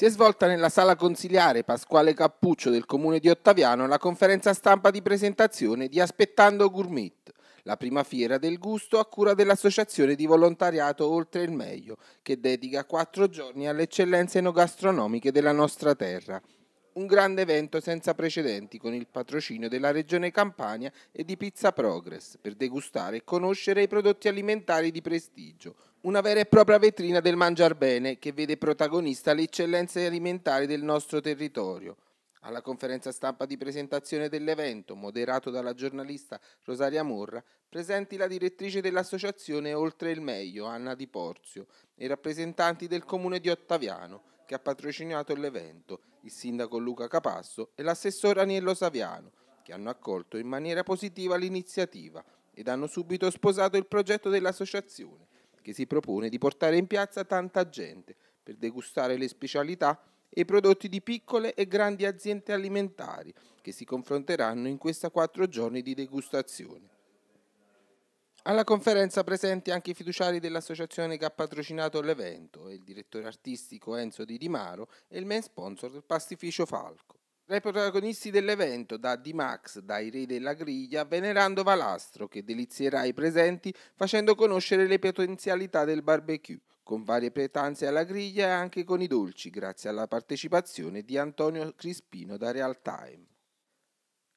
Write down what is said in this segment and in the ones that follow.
Si è svolta nella sala consiliare Pasquale Cappuccio del comune di Ottaviano la conferenza stampa di presentazione di Aspettando Gourmet, la prima fiera del gusto a cura dell'associazione di volontariato Oltre il Meglio, che dedica quattro giorni alle eccellenze enogastronomiche della nostra terra un grande evento senza precedenti con il patrocinio della Regione Campania e di Pizza Progress per degustare e conoscere i prodotti alimentari di prestigio. Una vera e propria vetrina del mangiar bene che vede protagonista le eccellenze alimentari del nostro territorio. Alla conferenza stampa di presentazione dell'evento, moderato dalla giornalista Rosaria Morra, presenti la direttrice dell'associazione Oltre il Meglio, Anna Di Porzio, e i rappresentanti del comune di Ottaviano, che ha patrocinato l'evento, il sindaco Luca Capasso e l'assessore Aniello Saviano, che hanno accolto in maniera positiva l'iniziativa ed hanno subito sposato il progetto dell'associazione, che si propone di portare in piazza tanta gente per degustare le specialità e i prodotti di piccole e grandi aziende alimentari che si confronteranno in questa quattro giorni di degustazione. Alla conferenza presenti anche i fiduciari dell'associazione che ha patrocinato l'evento, il direttore artistico Enzo Di Di Maro e il main sponsor del pastificio Falco. Tra i protagonisti dell'evento, da D-Max, dai Re della Griglia, Venerando Valastro, che delizierà i presenti facendo conoscere le potenzialità del barbecue, con varie pietanze alla griglia e anche con i dolci, grazie alla partecipazione di Antonio Crispino da Real Time.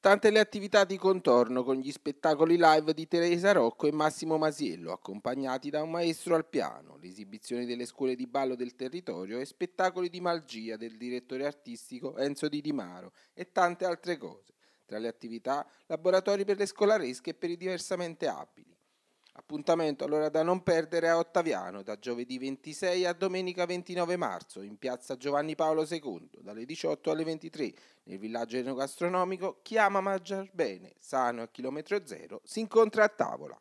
Tante le attività di contorno con gli spettacoli live di Teresa Rocco e Massimo Masiello, accompagnati da un maestro al piano, le esibizioni delle scuole di ballo del territorio e spettacoli di magia del direttore artistico Enzo Di Di Maro e tante altre cose. Tra le attività, laboratori per le scolaresche e per i diversamente abili. Appuntamento allora da non perdere a Ottaviano da giovedì 26 a domenica 29 marzo in piazza Giovanni Paolo II dalle 18 alle 23 nel villaggio enogastronomico Chiama Mangiar Bene, sano a chilometro zero, si incontra a tavola.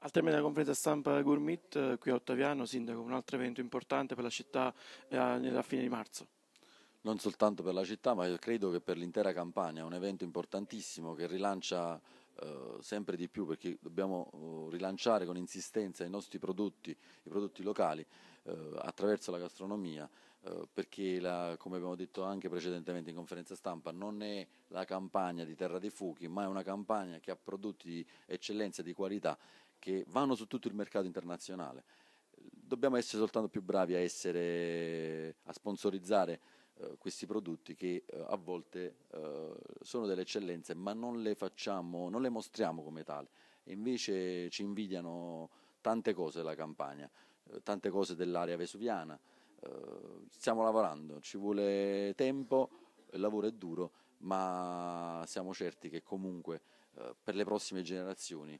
Al termine della conferenza stampa Gourmet, eh, qui a Ottaviano, Sindaco, un altro evento importante per la città eh, nella fine di marzo non soltanto per la città, ma credo che per l'intera Campania, un evento importantissimo che rilancia eh, sempre di più perché dobbiamo eh, rilanciare con insistenza i nostri prodotti, i prodotti locali eh, attraverso la gastronomia perché la, come abbiamo detto anche precedentemente in conferenza stampa non è la campagna di Terra dei Fuchi ma è una campagna che ha prodotti di eccellenza, e di qualità che vanno su tutto il mercato internazionale dobbiamo essere soltanto più bravi a, essere, a sponsorizzare eh, questi prodotti che eh, a volte eh, sono delle eccellenze, ma non le facciamo, non le mostriamo come tale E invece ci invidiano tante cose della Campania, eh, tante cose dell'area vesuviana. stiamo lavorando, ci vuole tempo, il lavoro è duro, ma siamo certi che comunque per le prossime generazioni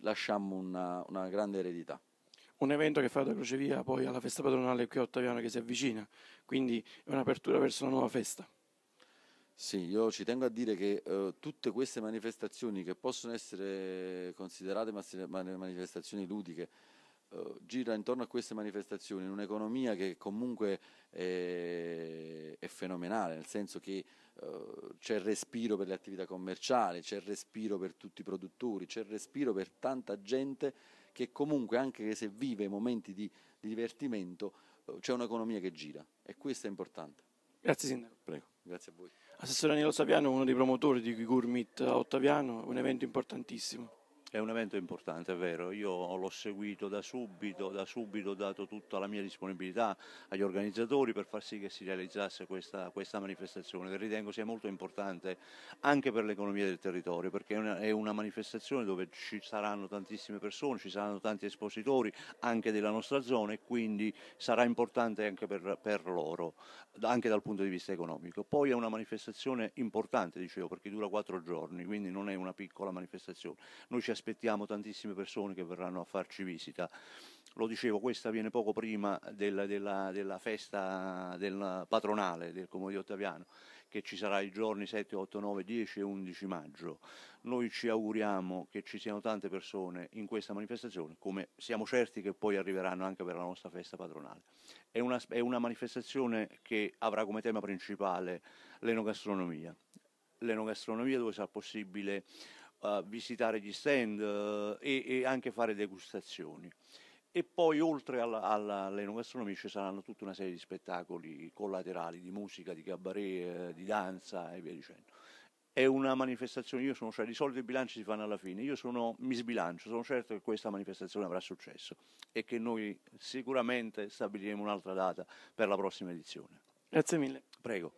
lasciamo una, una grande eredità un evento che fa da crocevia poi alla festa patronale qui a Ottaviano che si avvicina, quindi è un'apertura verso una nuova festa. Sì, io ci tengo a dire che eh, tutte queste manifestazioni che possono essere considerate manifestazioni ludiche, eh, gira intorno a queste manifestazioni in un'economia che comunque è, è, fenomenale, nel senso che eh, c'è respiro per le attività commerciali, c'è respiro per tutti i produttori, c'è respiro per tanta gente che comunque anche se vive momenti di, di divertimento eh, c'è un'economia che gira e questo è importante. Grazie Sindaco. Prego, grazie a voi. Assessore Nilo Saviano, uno dei promotori di Gurmit a Ottaviano, un evento importantissimo. È un evento importante, è vero, io l'ho seguito da subito, da subito ho dato tutta la mia disponibilità agli organizzatori per far sì che si realizzasse questa, questa manifestazione che ritengo sia molto importante anche per l'economia del territorio perché è una, è una manifestazione dove ci saranno tantissime persone, ci saranno tanti espositori anche della nostra zona e quindi sarà importante anche per, per loro, anche dal punto di vista economico. Poi è una manifestazione importante, dicevo, perché dura quattro giorni, quindi non è una piccola manifestazione. Noi ci aspettiamo tantissime persone che verranno a farci visita. Lo dicevo, questa viene poco prima della, della, della festa del patronale del Comune di Ottaviano, che ci sarà i giorni 7, 8, 9, 10 e 11 maggio. Noi ci auguriamo che ci siano tante persone in questa manifestazione, come siamo certi che poi arriveranno anche per la nostra festa patronale. È una, è una manifestazione che avrà come tema principale l'enogastronomia. L'enogastronomia dove sarà possibile uh, visitare gli stand uh, e, e, anche fare degustazioni. E poi oltre all'enogastronomia ci saranno tutta una serie di spettacoli collaterali, di musica, di cabaret, eh, di danza e via dicendo. È una manifestazione, io sono certo, di solito i bilanci si fanno alla fine, io sono, mi sbilancio, sono certo che questa manifestazione avrà successo e che noi sicuramente stabiliremo un'altra data per la prossima edizione. Grazie mille. Prego.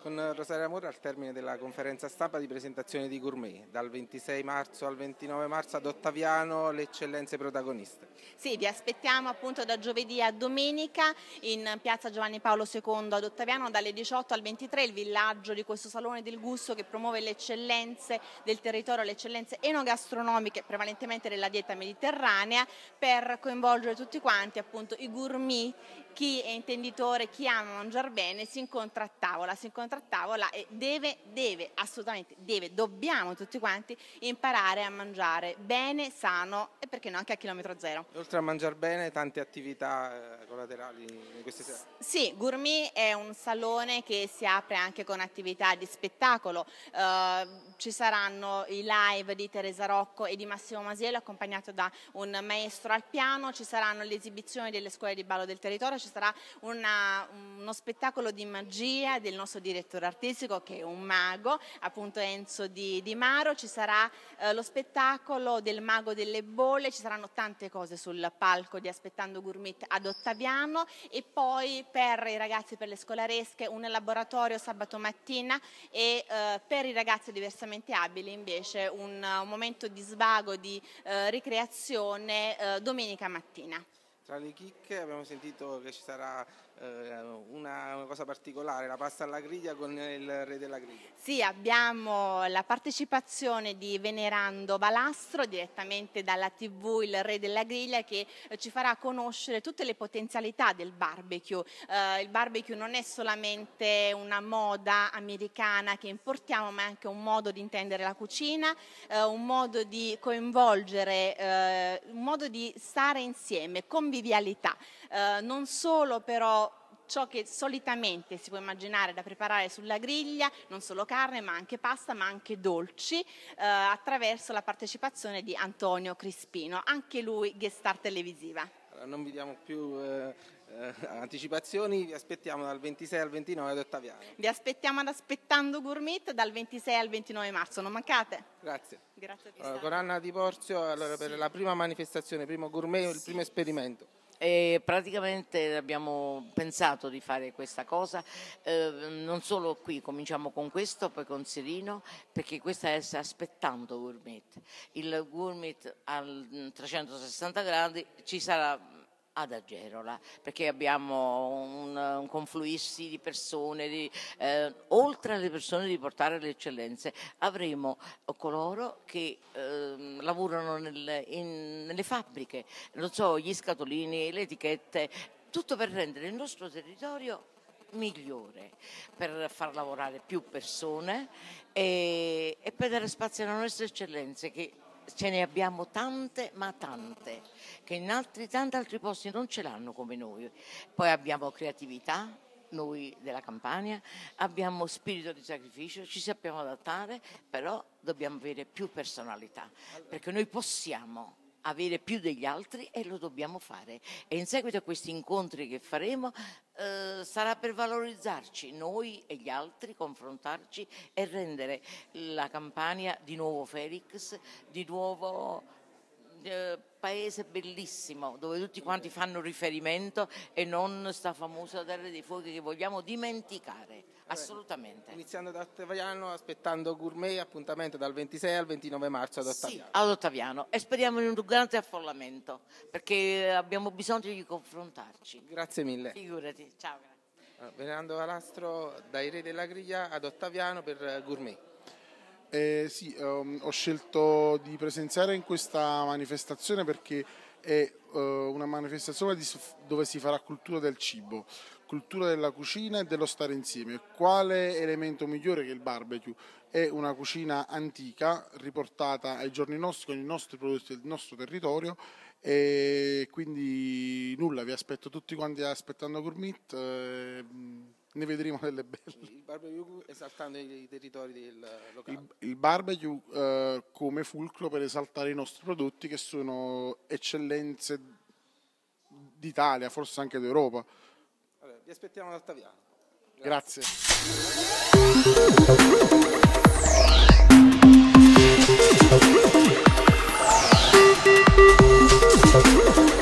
Con Rosaria Mora al termine della conferenza stampa di presentazione di Gourmet, dal 26 marzo al 29 marzo ad Ottaviano le eccellenze protagoniste. Sì, vi aspettiamo appunto da giovedì a domenica in piazza Giovanni Paolo II ad Ottaviano dalle 18 al 23, il villaggio di questo salone del gusto che promuove le eccellenze del territorio, le eccellenze enogastronomiche prevalentemente della dieta mediterranea per coinvolgere tutti quanti appunto i gourmet chi è intenditore, chi ama mangiare bene, si incontra a tavola, si incontra a tavola e deve, deve, assolutamente deve, dobbiamo tutti quanti imparare a mangiare bene, sano e perché no anche a chilometro zero. Oltre a mangiare bene, tante attività eh, collaterali in queste sere? Sì, Gourmet è un salone che si apre anche con attività di spettacolo, eh, ci saranno i live di Teresa Rocco e di Massimo Masiello accompagnato da un maestro al piano, ci saranno le esibizioni delle scuole di ballo del territorio, ci sarà una, uno spettacolo di magia del nostro direttore artistico che è un mago, appunto Enzo Di, di Maro, ci sarà eh, lo spettacolo del mago delle bolle, ci saranno tante cose sul palco di Aspettando Gourmet ad Ottaviano e poi per i ragazzi per le scolaresche un laboratorio sabato mattina e eh, per i ragazzi diversamente abili invece un, un momento di svago, di eh, ricreazione eh, domenica mattina. Tra le chicche abbiamo sentito che ci sarà eh, una, una, cosa particolare, la pasta alla griglia con il re della griglia. Sì, abbiamo la partecipazione di Venerando Balastro direttamente dalla TV Il Re della Griglia che eh, ci farà conoscere tutte le potenzialità del barbecue. Eh, il barbecue non è solamente una moda americana che importiamo, ma è anche un modo di intendere la cucina, eh, un modo di coinvolgere, eh, un modo di stare insieme, convivere convivialità. Eh, non solo però ciò che solitamente si può immaginare da preparare sulla griglia, non solo carne ma anche pasta ma anche dolci, eh, attraverso la partecipazione di Antonio Crispino, anche lui guest star televisiva non vi diamo più eh, eh, anticipazioni, vi aspettiamo dal 26 al 29 ad Ottaviano. Vi aspettiamo ad Aspettando Gourmet dal 26 al 29 marzo, non mancate. Grazie. Grazie allora, con Anna Di Porzio allora, sì. per la prima manifestazione, primo gourmet, sì. il primo esperimento. E praticamente abbiamo pensato di fare questa cosa, eh, non solo qui, cominciamo con questo, poi con Sirino, perché questa è aspettando Gourmet. Il Gourmet al 360 mm, gradi ci sarà ad Agerola, perché abbiamo un, un confluissi di persone, di, eh, oltre alle persone di portare le eccellenze, avremo coloro che eh, lavorano nel, in, nelle fabbriche, non so, gli scatolini, le etichette, tutto per rendere il nostro territorio migliore per far lavorare più persone e, e per dare spazio alle nostre eccellenze che ce ne abbiamo tante, ma tante, che in altri, tanti altri posti non ce l'hanno come noi. Poi abbiamo creatività, noi della Campania, abbiamo spirito di sacrificio, ci sappiamo adattare, però dobbiamo avere più personalità, perché noi possiamo avere più degli altri e lo dobbiamo fare. E in seguito a questi incontri che faremo eh, sarà per valorizzarci noi e gli altri, confrontarci e rendere la campagna di nuovo Felix, di nuovo eh, paese bellissimo dove tutti quanti fanno riferimento e non sta famosa Terra dei Fuochi che vogliamo dimenticare, assolutamente. Iniziando da Ottaviano, aspettando Gourmet, appuntamento dal 26 al 29 marzo ad Ottaviano. Sì, ad Ottaviano e speriamo in un grande affollamento perché eh, abbiamo bisogno di confrontarci. Grazie mille. Figurati, ciao. Venendo Alastro dai Re della Griglia ad Ottaviano per eh, Gourmet. Eh, sì, um, ho scelto di presenziare in questa manifestazione perché è uh, una manifestazione dove si farà cultura del cibo, cultura della cucina e dello stare insieme. Quale elemento migliore che il barbecue? È una cucina antica riportata ai giorni nostri con i nostri prodotti del nostro territorio e quindi nulla, vi aspetto tutti quanti aspettando Gourmet. Eh, ne vedremo delle belle. Il barbecue esaltando i territori del locale. Il, il barbecue eh, come fulcro per esaltare i nostri prodotti che sono eccellenze d'Italia, forse anche d'Europa. Allora, vi aspettiamo ad Altaviano. Grazie. Grazie.